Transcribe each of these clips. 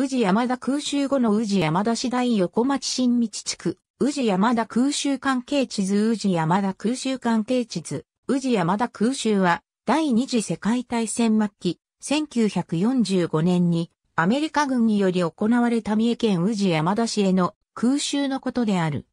宇治山田空襲後の宇治山田市大横町新道地区、宇治山田空襲関係地図宇治山田空襲関係地図、宇治山田空襲は、第二次世界大戦末期、1945年に、アメリカ軍により行われた三重県宇治山田市への空襲のことである。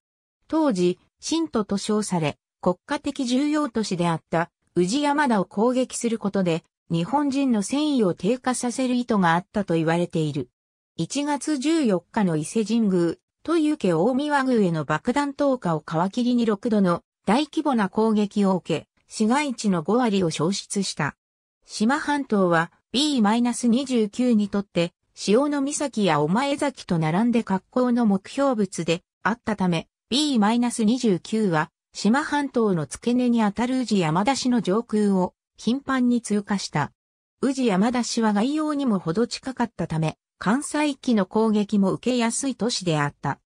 当時、新都と称され、国家的重要都市であった宇治山田を攻撃することで、日本人の戦意を低下させる意図があったと言われている。1月14日の伊勢神宮、という家大宮宮への爆弾投下を皮切りに6度の大規模な攻撃を受け、市街地の5割を消失した。島半島は B-29 にとって潮の岬やお前崎と並んで格好の目標物であったため、B-29 は島半島の付け根にあたる宇治山田市の上空を頻繁に通過した。宇治山田市は概要にもほど近かったため、関西機の攻撃も受けやすい都市であった。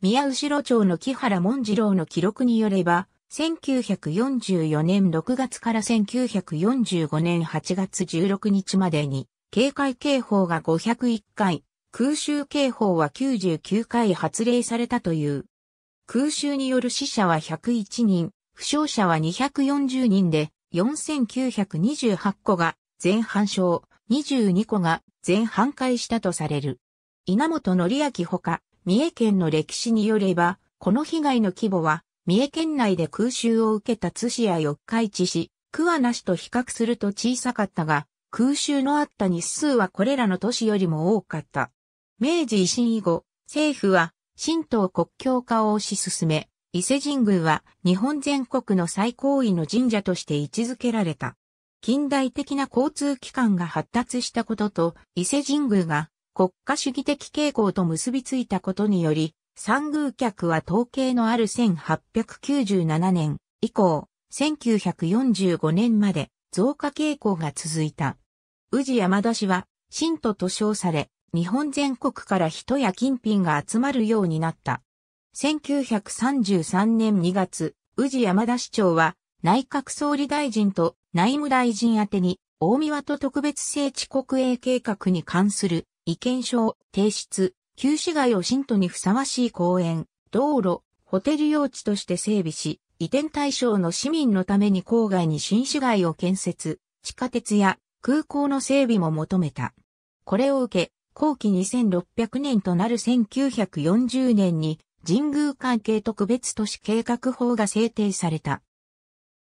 宮後町の木原文次郎の記録によれば、1944年6月から1945年8月16日までに、警戒警報が501回、空襲警報は99回発令されたという。空襲による死者は101人、負傷者は240人で、4928個が全半傷、22個が全半壊したとされる。稲本則明ほか、三重県の歴史によれば、この被害の規模は、三重県内で空襲を受けた津市や四日市市、桑名市と比較すると小さかったが、空襲のあった日数はこれらの都市よりも多かった。明治維新以後、政府は、神道国境化を推し進め、伊勢神宮は日本全国の最高位の神社として位置づけられた。近代的な交通機関が発達したことと、伊勢神宮が国家主義的傾向と結びついたことにより、三宮客は統計のある1897年以降、1945年まで増加傾向が続いた。宇治山田氏は、信徒と称され、日本全国から人や金品が集まるようになった。1933年2月、宇治山田市長は、内閣総理大臣と内務大臣宛に、大宮と特別聖地国営計画に関する意見書を提出、旧市街を信徒にふさわしい公園、道路、ホテル用地として整備し、移転対象の市民のために郊外に新市街を建設、地下鉄や空港の整備も求めた。これを受け、後期2600年となる1940年に神宮関係特別都市計画法が制定された。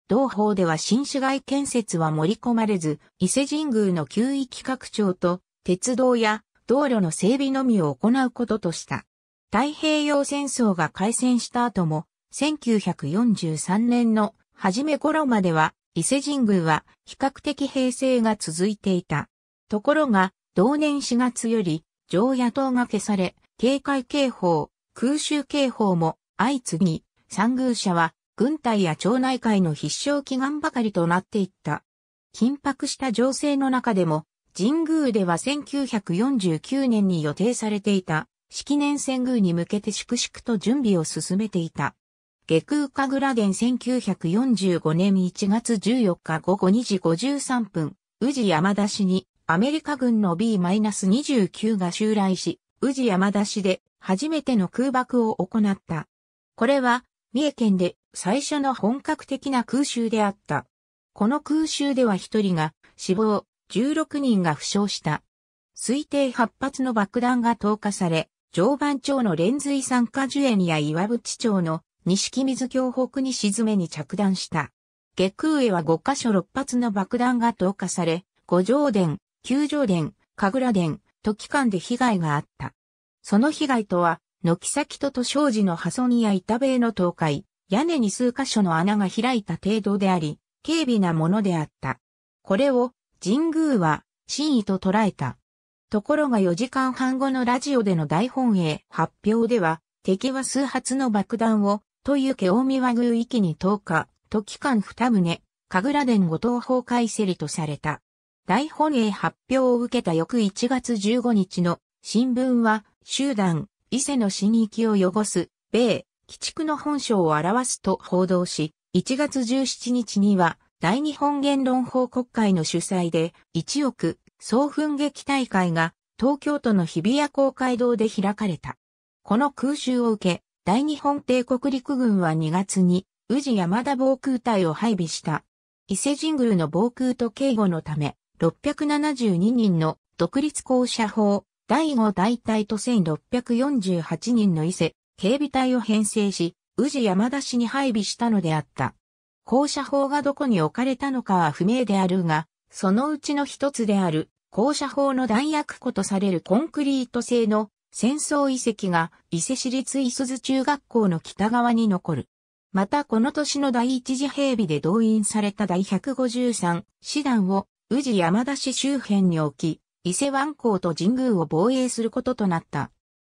同法では新市街建設は盛り込まれず、伊勢神宮の旧域拡張と、鉄道や道路の整備のみを行うこととした。太平洋戦争が開戦した後も、1943年の初め頃までは、伊勢神宮は比較的平成が続いていた。ところが、同年4月より、常夜灯が消され、警戒警報、空襲警報も相次ぎ、三宮社は軍隊や町内会の必勝祈願ばかりとなっていった。緊迫した情勢の中でも、神宮では1949年に予定されていた、式年遷宮に向けて粛々と準備を進めていた。下空神楽殿1945年1月14日午後2時53分、宇治山田市にアメリカ軍の B-29 が襲来し、宇治山田市で初めての空爆を行った。これは三重県で最初の本格的な空襲であった。この空襲では1人が死亡、16人が負傷した。推定8発の爆弾が投下され、常磐町の連水酸化樹園や岩淵町の錦水峡北に沈めに着弾した。下空へは5カ所6発の爆弾が投下され、五条殿、九条殿、神楽殿、都機関で被害があった。その被害とは、軒先と都障寺の破損や板塀の倒壊、屋根に数箇所の穴が開いた程度であり、軽微なものであった。これを神宮は真意と捉えた。ところが4時間半後のラジオでの大本営発表では、敵は数発の爆弾を、という毛近江和宮域に投下、と間二棟、神楽殿五島崩壊せりとされた。大本営発表を受けた翌1月15日の新聞は、集団、伊勢の神域を汚す、米、鬼畜の本性を表すと報道し、1月17日には、大日本言論法国会の主催で、1億総奮撃大会が東京都の日比谷公会堂で開かれた。この空襲を受け、大日本帝国陸軍は2月に、宇治山田防空隊を配備した。伊勢神宮の防空と警護のため、672人の独立校舎法、第5大隊と1648人の伊勢、警備隊を編成し、宇治山田市に配備したのであった。校舎砲がどこに置かれたのかは不明であるが、そのうちの一つである、校舎砲の弾薬庫とされるコンクリート製の戦争遺跡が伊勢市立伊鈴中学校の北側に残る。またこの年の第一次兵備で動員された第153師団を宇治山田市周辺に置き、伊勢湾港と神宮を防衛することとなった。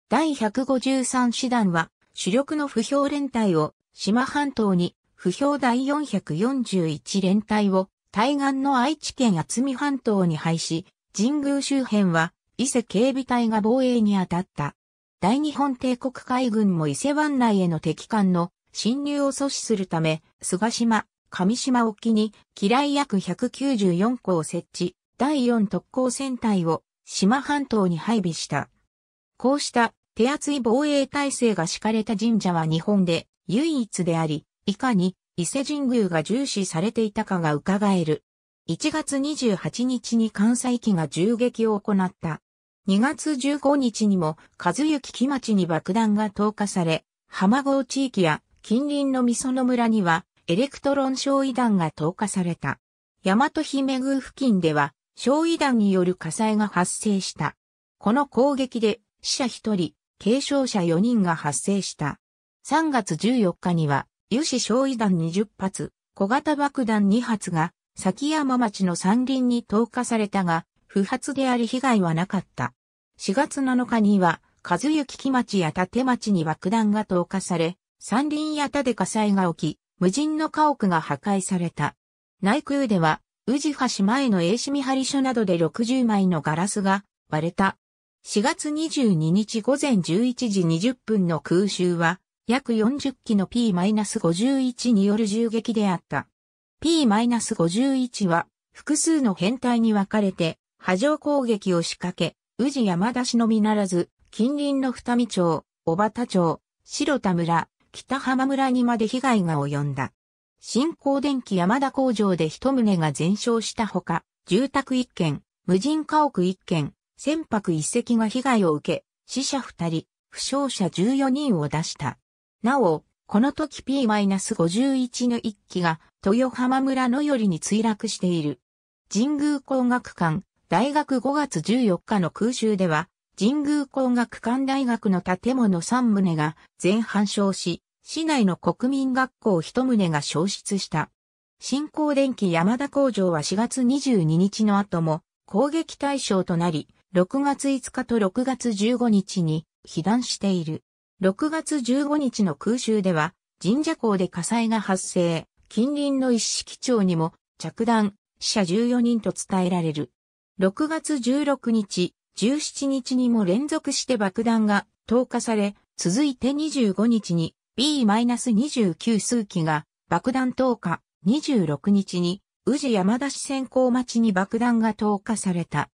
第153師団は、主力の不評連隊を、島半島に、不評第441連隊を、対岸の愛知県厚見半島に配し、神宮周辺は、伊勢警備隊が防衛に当たった。大日本帝国海軍も伊勢湾内への敵艦の侵入を阻止するため、菅島、上島沖に、機雷約194個を設置、第四特攻戦隊を島半島に配備した。こうした手厚い防衛体制が敷かれた神社は日本で唯一であり、いかに伊勢神宮が重視されていたかが伺える。1月28日に関西機が銃撃を行った。2月15日にも和幸木町に爆弾が投下され、浜郷地域や近隣の味噌の村にはエレクトロン焼夷弾が投下された。大和姫宮付近では焼夷弾による火災が発生した。この攻撃で死者1人、軽傷者4人が発生した。3月14日には、油脂焼夷弾20発、小型爆弾2発が、崎山町の山林に投下されたが、不発であり被害はなかった。4月7日には、和幸木町や立町に爆弾が投下され、山林や田で火災が起き、無人の家屋が破壊された。内宮では、宇治橋前の英市見張所などで60枚のガラスが割れた。4月22日午前11時20分の空襲は、約40機の P-51 による銃撃であった。P-51 は、複数の編隊に分かれて、波状攻撃を仕掛け、宇治山田市のみならず、近隣の二見町、小畑町、白田村、北浜村にまで被害が及んだ。新光電機山田工場で一棟が全焼したほか、住宅一軒、無人家屋一軒、船舶一隻が被害を受け、死者二人、負傷者14人を出した。なお、この時 P-51 の一機が豊浜村のよりに墜落している。神宮工学館、大学5月14日の空襲では、神宮工学館大学の建物3棟が全半焼し、市内の国民学校一棟が消失した。新興電機山田工場は4月22日の後も攻撃対象となり、6月5日と6月15日に被弾している。6月15日の空襲では神社港で火災が発生、近隣の一式町にも着弾、死者14人と伝えられる。6月16日、17日にも連続して爆弾が投下され、続いて25日に B-29 数機が爆弾投下26日に宇治山田市先行町に爆弾が投下された。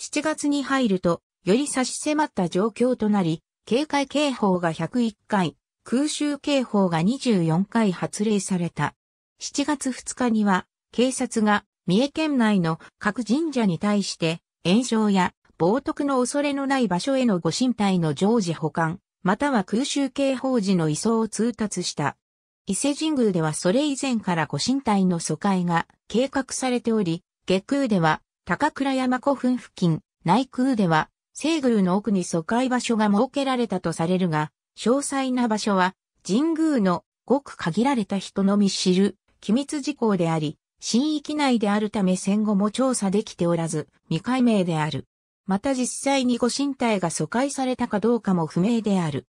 7月に入るとより差し迫った状況となり、警戒警報が101回、空襲警報が24回発令された。7月2日には警察が三重県内の各神社に対して炎上や冒涜の恐れのない場所へのご神体の常時保管、または空襲警報時の移送を通達した。伊勢神宮ではそれ以前からご神体の疎開が計画されており、下空では高倉山古墳付近、内空では西宮の奥に疎開場所が設けられたとされるが、詳細な場所は神宮のごく限られた人のみ知る機密事項であり、新域内であるため戦後も調査できておらず、未解明である。また実際にご身体が疎開されたかどうかも不明である。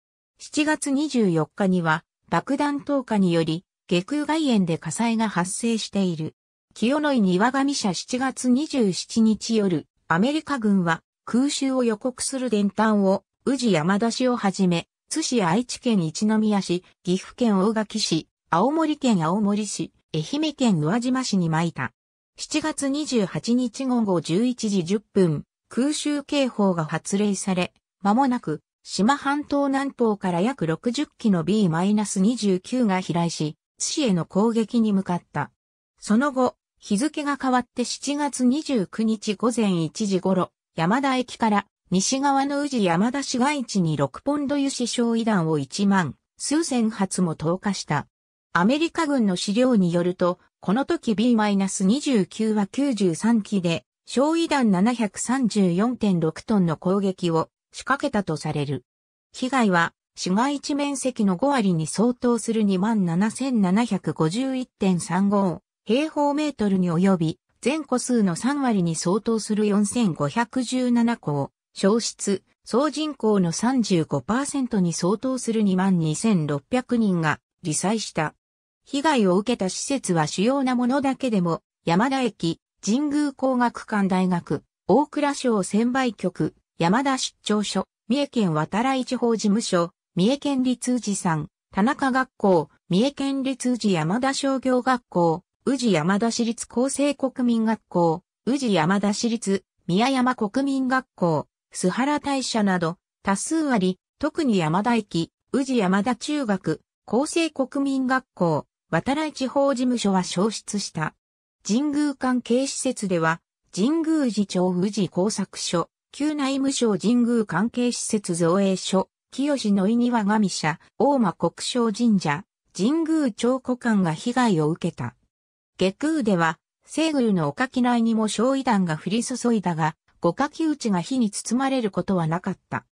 7月24日には爆弾投下により下空外苑で火災が発生している。清野井庭上社7月27日夜、アメリカ軍は空襲を予告する電端を宇治山田市をはじめ、津市愛知県一宮市、岐阜県大垣市、青森県青森市、愛媛県宇和島市に撒いた。7月28日午後11時10分、空襲警報が発令され、間もなく、島半島南方から約60機の B-29 が飛来し、津市への攻撃に向かった。その後、日付が変わって7月29日午前1時頃、山田駅から西側の宇治山田市街地に6ポンド油脂焼夷弾を1万数千発も投下した。アメリカ軍の資料によると、この時 B-29 は93機で、焼夷弾734.6トンの攻撃を仕掛けたとされる。被害は市街地面積の5割に相当する27,751.35平方メートルに及び、全個数の3割に相当する4517個を消失、総人口の35%に相当する22,600人が罹災した。被害を受けた施設は主要なものだけでも、山田駅、神宮工学館大学、大倉省専売局、山田出張所、三重県渡来地方事務所、三重県立宇治山、田中学校、三重県立宇治山田商業学校、宇治山田市立厚生国民学校、宇治山田市立宮山国民学校、須原大社など多数あり、特に山田駅、宇治山田中学、厚生国民学校、渡来地方事務所は消失した。神宮関係施設では、神宮寺町富士工作所、旧内務省神宮関係施設造営所、清の井庭神社、大間国商神社、神宮町古館が被害を受けた。下空では、西宮のおかき内にも焼夷弾が降り注いだが、五かき打ちが火に包まれることはなかった。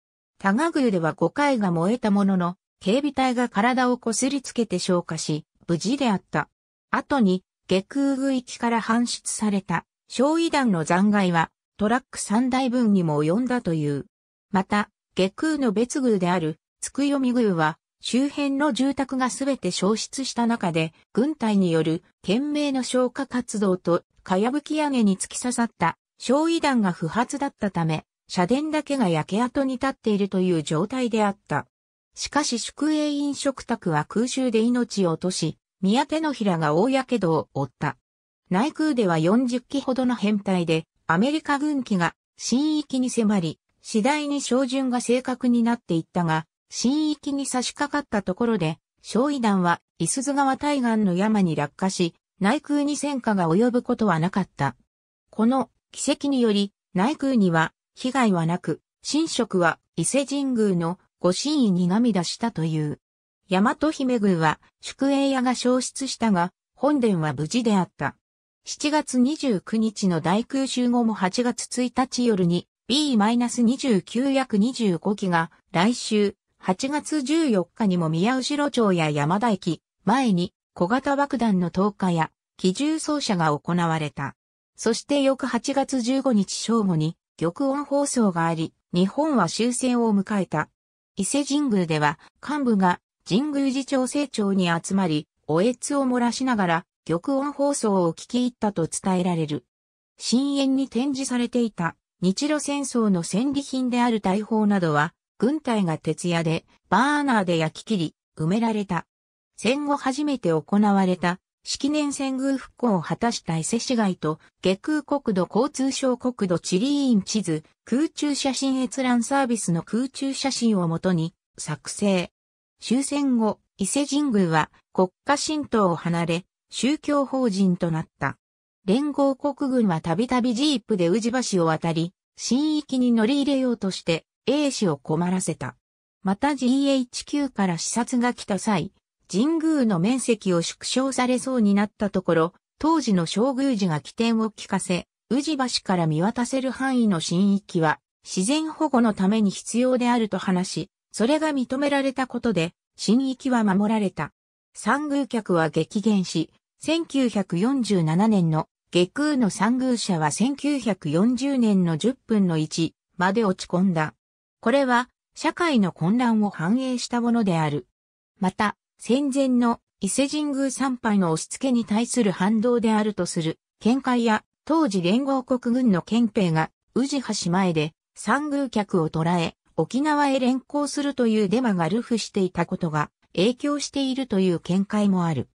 多賀宮では五回が燃えたものの、警備隊が体をこすりつけて消火し、無事であった。後に、下空区域から搬出された焼夷弾の残骸はトラック3台分にも及んだという。また、下空の別宮である、つくよみ宮は、周辺の住宅がすべて消失した中で、軍隊による懸命の消火活動と、かやぶき屋根に突き刺さった焼夷弾が不発だったため、社殿だけが焼け跡に立っているという状態であった。しかし宿営飲食宅は空襲で命を落とし、宮手の平が大火傷を負った。内空では40機ほどの編隊で、アメリカ軍機が新域に迫り、次第に照準が正確になっていったが、新域に差し掛かったところで、焼夷弾は、伊豆川対岸の山に落下し、内空に戦火が及ぶことはなかった。この奇跡により、内空には被害はなく、神職は伊勢神宮の御神意に涙したという。大和姫宮は宿営屋が消失したが、本殿は無事であった。7月29日の大空襲後も8月1日夜に B-29 約25機が来週8月14日にも宮後町や山田駅前に小型爆弾の投下や機銃奏者が行われた。そして翌8月15日正午に玉音放送があり、日本は終戦を迎えた。伊勢神宮では幹部が神宮寺町成長に集まり、おえつを漏らしながら、玉音放送を聞き入ったと伝えられる。深淵に展示されていた、日露戦争の戦利品である大砲などは、軍隊が徹夜で、バーナーで焼き切り、埋められた。戦後初めて行われた、式年遷宮復興を果たした伊勢市街と、下空国土交通省国土地理院地図、空中写真閲覧サービスの空中写真をもとに、作成。終戦後、伊勢神宮は国家神道を離れ、宗教法人となった。連合国軍はたびたびジープで宇治橋を渡り、新域に乗り入れようとして、英氏を困らせた。また GHQ から視察が来た際、神宮の面積を縮小されそうになったところ、当時の将宮寺が起点を聞かせ、宇治橋から見渡せる範囲の新域は、自然保護のために必要であると話し、それが認められたことで、神域は守られた。三宮客は激減し、1947年の下空の三宮社は1940年の10分の1まで落ち込んだ。これは社会の混乱を反映したものである。また、戦前の伊勢神宮参拝の押し付けに対する反動であるとする見解や当時連合国軍の憲兵が宇治橋前で三宮客を捕らえ、沖縄へ連行するというデマがルフしていたことが影響しているという見解もある。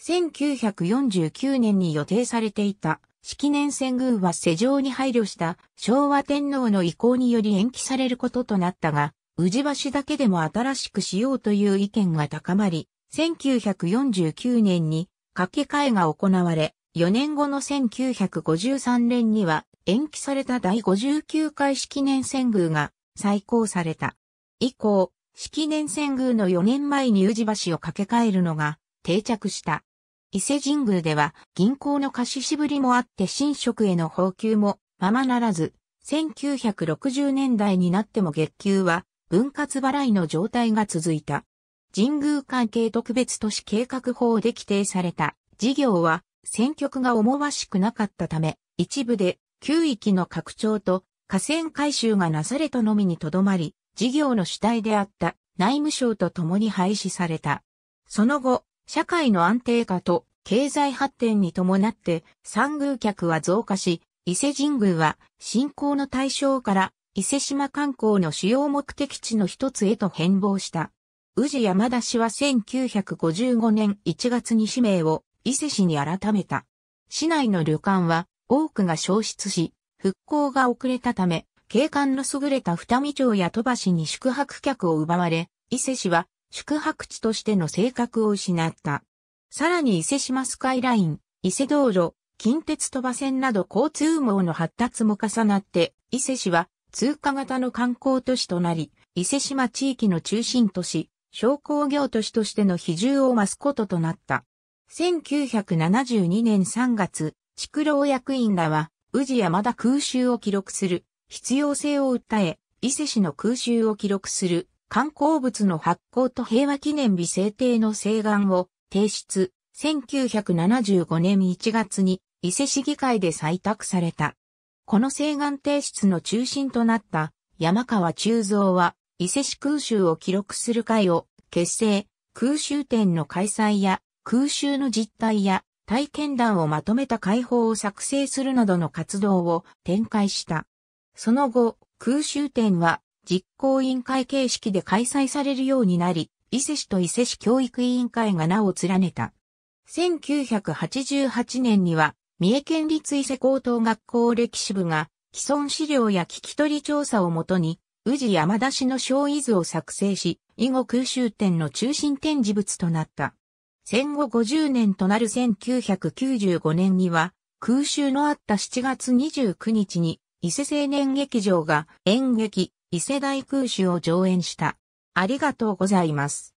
1949年に予定されていた式年遷宮は世情に配慮した昭和天皇の意向により延期されることとなったが、宇治橋だけでも新しくしようという意見が高まり、1949年に掛け替えが行われ、4年後の1953年には延期された第59回式年遷宮が再興された。以降、式年遷宮の4年前に宇治橋を掛け替えるのが定着した。伊勢神宮では銀行の貸ししぶりもあって神職への報給もままならず、1960年代になっても月給は分割払いの状態が続いた。神宮関係特別都市計画法で規定された事業は選挙区が思わしくなかったため、一部で旧域の拡張と河川改修がなされたのみにとどまり、事業の主体であった内務省と共に廃止された。その後、社会の安定化と経済発展に伴って参宮客は増加し、伊勢神宮は信仰の対象から伊勢島観光の主要目的地の一つへと変貌した。宇治山田氏は1955年1月に氏名を伊勢市に改めた。市内の旅館は多くが消失し、復興が遅れたため、景観の優れた二見町や戸橋に宿泊客を奪われ、伊勢市は宿泊地としての性格を失った。さらに伊勢島スカイライン、伊勢道路、近鉄戸場線など交通網の発達も重なって、伊勢市は通過型の観光都市となり、伊勢島地域の中心都市、商工業都市としての比重を増すこととなった。1972年3月、築老役員らは宇治山田空襲を記録する、必要性を訴え、伊勢市の空襲を記録する、観光物の発行と平和記念日制定の請願を提出、1975年1月に伊勢市議会で採択された。この請願提出の中心となった山川中蔵は伊勢市空襲を記録する会を結成、空襲展の開催や空襲の実態や体験談をまとめた解放を作成するなどの活動を展開した。その後、空襲展は実行委員会形式で開催されるようになり、伊勢市と伊勢市教育委員会が名を連ねた。1988年には、三重県立伊勢高等学校歴史部が、既存資料や聞き取り調査をもとに、宇治山田市の小伊図を作成し、以後空襲展の中心展示物となった。戦後50年となる1995年には、空襲のあった7月29日に、伊勢青年劇場が演劇、伊勢大空襲を上演した。ありがとうございます。